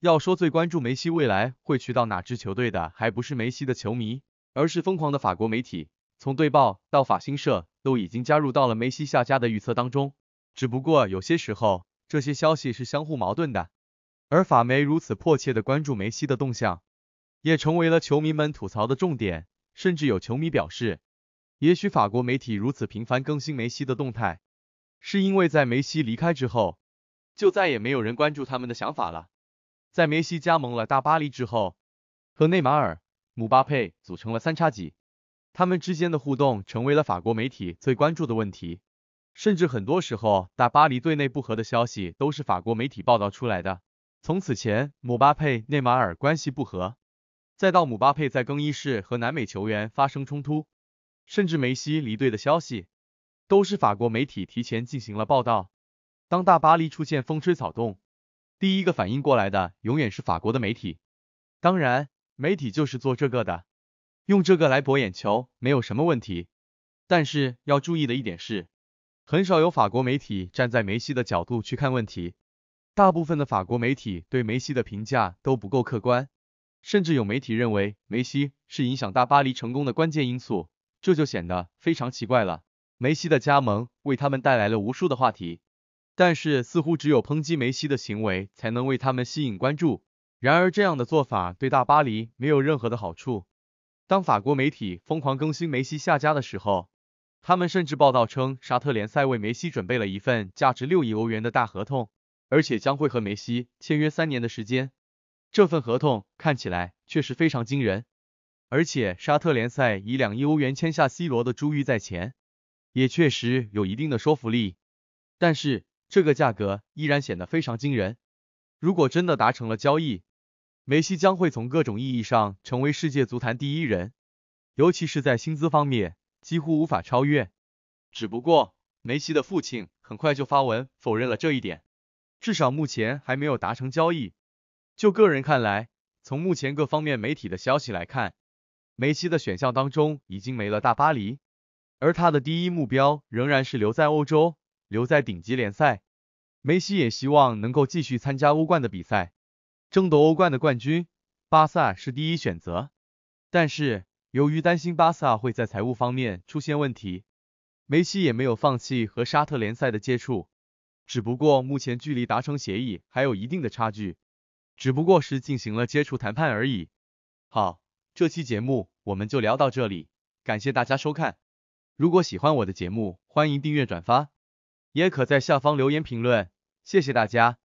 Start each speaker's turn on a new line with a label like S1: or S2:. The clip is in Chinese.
S1: 要说最关注梅西未来会去到哪支球队的，还不是梅西的球迷，而是疯狂的法国媒体。从队报到法新社，都已经加入到了梅西下家的预测当中。只不过有些时候，这些消息是相互矛盾的。而法媒如此迫切的关注梅西的动向，也成为了球迷们吐槽的重点。甚至有球迷表示，也许法国媒体如此频繁更新梅西的动态，是因为在梅西离开之后，就再也没有人关注他们的想法了。在梅西加盟了大巴黎之后，和内马尔、姆巴佩组成了三叉戟，他们之间的互动成为了法国媒体最关注的问题。甚至很多时候，大巴黎队内不和的消息都是法国媒体报道出来的。从此前姆巴佩、内马尔关系不和，再到姆巴佩在更衣室和南美球员发生冲突，甚至梅西离队的消息，都是法国媒体提前进行了报道。当大巴黎出现风吹草动，第一个反应过来的永远是法国的媒体，当然，媒体就是做这个的，用这个来博眼球没有什么问题。但是要注意的一点是，很少有法国媒体站在梅西的角度去看问题，大部分的法国媒体对梅西的评价都不够客观，甚至有媒体认为梅西是影响大巴黎成功的关键因素，这就显得非常奇怪了。梅西的加盟为他们带来了无数的话题。但是似乎只有抨击梅西的行为才能为他们吸引关注。然而这样的做法对大巴黎没有任何的好处。当法国媒体疯狂更新梅西下家的时候，他们甚至报道称沙特联赛为梅西准备了一份价值六亿欧元的大合同，而且将会和梅西签约三年的时间。这份合同看起来确实非常惊人。而且沙特联赛以两亿欧元签下 C 罗的珠玉在前，也确实有一定的说服力。但是。这个价格依然显得非常惊人。如果真的达成了交易，梅西将会从各种意义上成为世界足坛第一人，尤其是在薪资方面几乎无法超越。只不过，梅西的父亲很快就发文否认了这一点，至少目前还没有达成交易。就个人看来，从目前各方面媒体的消息来看，梅西的选项当中已经没了大巴黎，而他的第一目标仍然是留在欧洲，留在顶级联赛。梅西也希望能够继续参加欧冠的比赛，争夺欧冠的冠军，巴萨是第一选择。但是由于担心巴萨会在财务方面出现问题，梅西也没有放弃和沙特联赛的接触，只不过目前距离达成协议还有一定的差距，只不过是进行了接触谈判而已。好，这期节目我们就聊到这里，感谢大家收看。如果喜欢我的节目，欢迎订阅转发，也可在下方留言评论。谢谢大家。